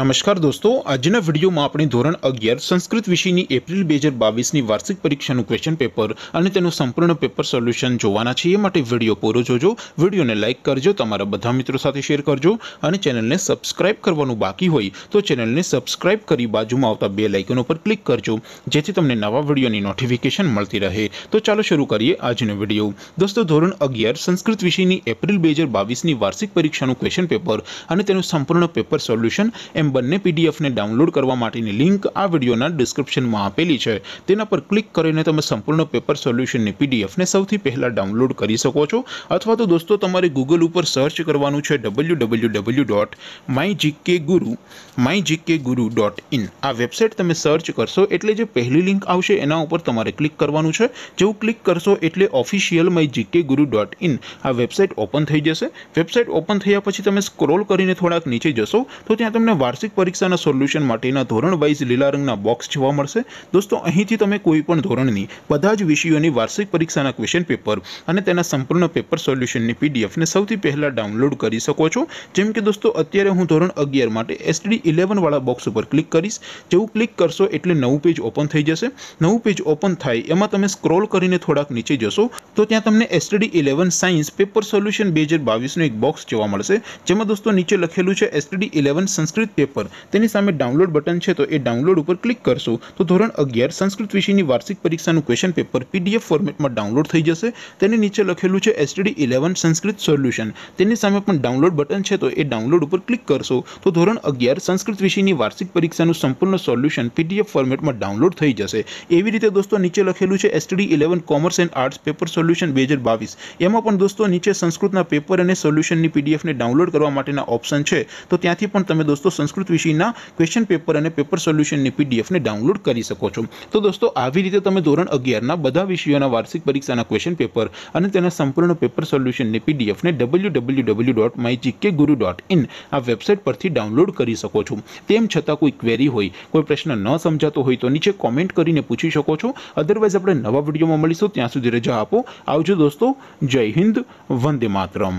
નમસ્કાર દોસ્તો આજના વિડીયોમાં આપણે ધોરણ અગિયાર સંસ્કૃત વિષયની એપ્રિલ બે હજાર બાવીસની વાર્ષિક પરીક્ષાનું ક્વેશ્ચન પેપર અને તેનું સંપૂર્ણ પેપર સોલ્યુશન જોવાના છે એ માટે વિડીયો પૂરો જોજો વિડીયોને લાઇક કરજો તમારા બધા મિત્રો સાથે શેર કરજો અને ચેનલને સબસ્ક્રાઇબ કરવાનું બાકી હોય તો ચેનલને સબસ્ક્રાઇબ કરી બાજુમાં આવતા બે લાઇકન ઉપર ક્લિક કરજો જેથી તમને નવા વિડીયોની નોટિફિકેશન મળતી રહે તો ચાલો શરૂ કરીએ આજનો વિડીયો દોસ્તો ધોરણ અગિયાર સંસ્કૃત વિષયની એપ્રિલ બે હજાર બાવીસની વાર્ષિક પરીક્ષાનું ક્વેશ્ચન પેપર અને તેનું સંપૂર્ણ પેપર સોલ્યુશન એમ બન ને પીડીએફ ને ડાઉનલોડ કરવા માટેની લિંક આ વિડિયોના ડિસ્ક્રિપ્શનમાં આપેલી છે તેના પર ક્લિક કરીને તમે સંપૂર્ણ પેપર સોલ્યુશન ને પીડીએફ ને સૌથી પહેલા ડાઉનલોડ કરી શકો છો અથવા તો દોસ્તો તમારે Google ઉપર સર્ચ કરવાનું છે www.mygkguru mygkguru.in આ વેબસાઈટ તમે સર્ચ કરશો એટલે જે પહેલી લિંક આવશે એના ઉપર તમારે ક્લિક કરવાનું છે જેવું ક્લિક કરશો એટલે ઓફિશિયલ mygkguru.in આ વેબસાઈટ ઓપન થઈ જશે વેબસાઈટ ઓપન થયા પછી તમે સ્ક્રોલ કરીને થોડાક નીચે જશો તો ત્યાં તમને વાર્ષિક પરીક્ષાના સોલ્યુશન માટેના ધોરણ વાઇઝ લીલા રંગના બોક્સ જોવા મળશે દોસ્તો અહીંથી તમે કોઈ પણ ધોરણની બધા જ વિષયોની વાર્ષિક પરીક્ષાના ક્વેશ્ચન પેપર અને તેના સંપૂર્ણ પેપર સોલ્યુશનની પીડીએફને સૌથી પહેલાં ડાઉનલોડ કરી શકો છો જેમ કે દોસ્તો અત્યારે હું ધોરણ અગિયાર માટે એસડી વાળા બોક્સ ઉપર ક્લિક કરીશ જેવું ક્લિક કરશો એટલે નવું પેજ ઓપન થઈ જશે નવું પેજ ઓપન થાય એમાં તમે સ્ક્રોલ કરીને થોડાક નીચે જશો તો ત્યાં તમને SD eleven science paper solution બે હજાર બાવીસનું એક બોક્સ જોવા મળશે જેમાં દોસ્તો નીચે લખેલું છે એસડી ઇલેવન સંસ્કૃત પેપર પર તેની સામે ડાઉનલોડ બટન છે તો એ ડાઉનલોડ ઉપર ક્લિક કરશો તો ધોરણ 11 સંસ્કૃત વિષયની વાર્ષિક પરીક્ષાનું ક્વેશ્ચન પેપર પીડીએફ ફોર્મેટમાં ડાઉનલોડ થઈ જશે તેની નીચે લખેલું છે STD 11 સંસ્કૃત સોલ્યુશન તેની સામે પણ ડાઉનલોડ બટન છે તો એ ડાઉનલોડ ઉપર ક્લિક કરશો તો ધોરણ 11 સંસ્કૃત વિષયની વાર્ષિક પરીક્ષાનું સંપૂર્ણ સોલ્યુશન પીડીએફ ફોર્મેટમાં ડાઉનલોડ થઈ જશે આવી રીતે દોસ્તો નીચે લખેલું છે STD 11 commerce and arts paper solution 2022 એમાં પણ દોસ્તો નીચે સંસ્કૃતના પેપર અને સોલ્યુશનની પીડીએફ ને ડાઉનલોડ કરવા માટેનો ઓપ્શન છે તો ત્યાંથી પણ તમે દોસ્તો સંસ્કૃત તુ વિશેના ક્વેશ્ચન પેપર અને પેપર સોલ્યુશન ની પીડીએફ ને ડાઉનલોડ કરી શકો છો તો દોસ્તો આવી રીતે તમે ધોરણ 11 ના બધા વિષયોના વાર્ષિક પરીક્ષાના ક્વેશ્ચન પેપર અને તેના સંપૂર્ણ પેપર સોલ્યુશન ની પીડીએફ ને www.mygkguru.in આ વેબસાઈટ પરથી ડાઉનલોડ કરી શકો છો તેમ છતાં કોઈ ક્વેરી હોય કોઈ પ્રશ્ન ન સમજાતો હોય તો નીચે કમેન્ટ કરીને પૂછી શકો છો અધરવાઇઝ આપણે નવા વિડિયોમાં મળીશું ત્યાં સુધી રજા આપો આવજો દોસ્તો જય હિન્દ વંદે માતરમ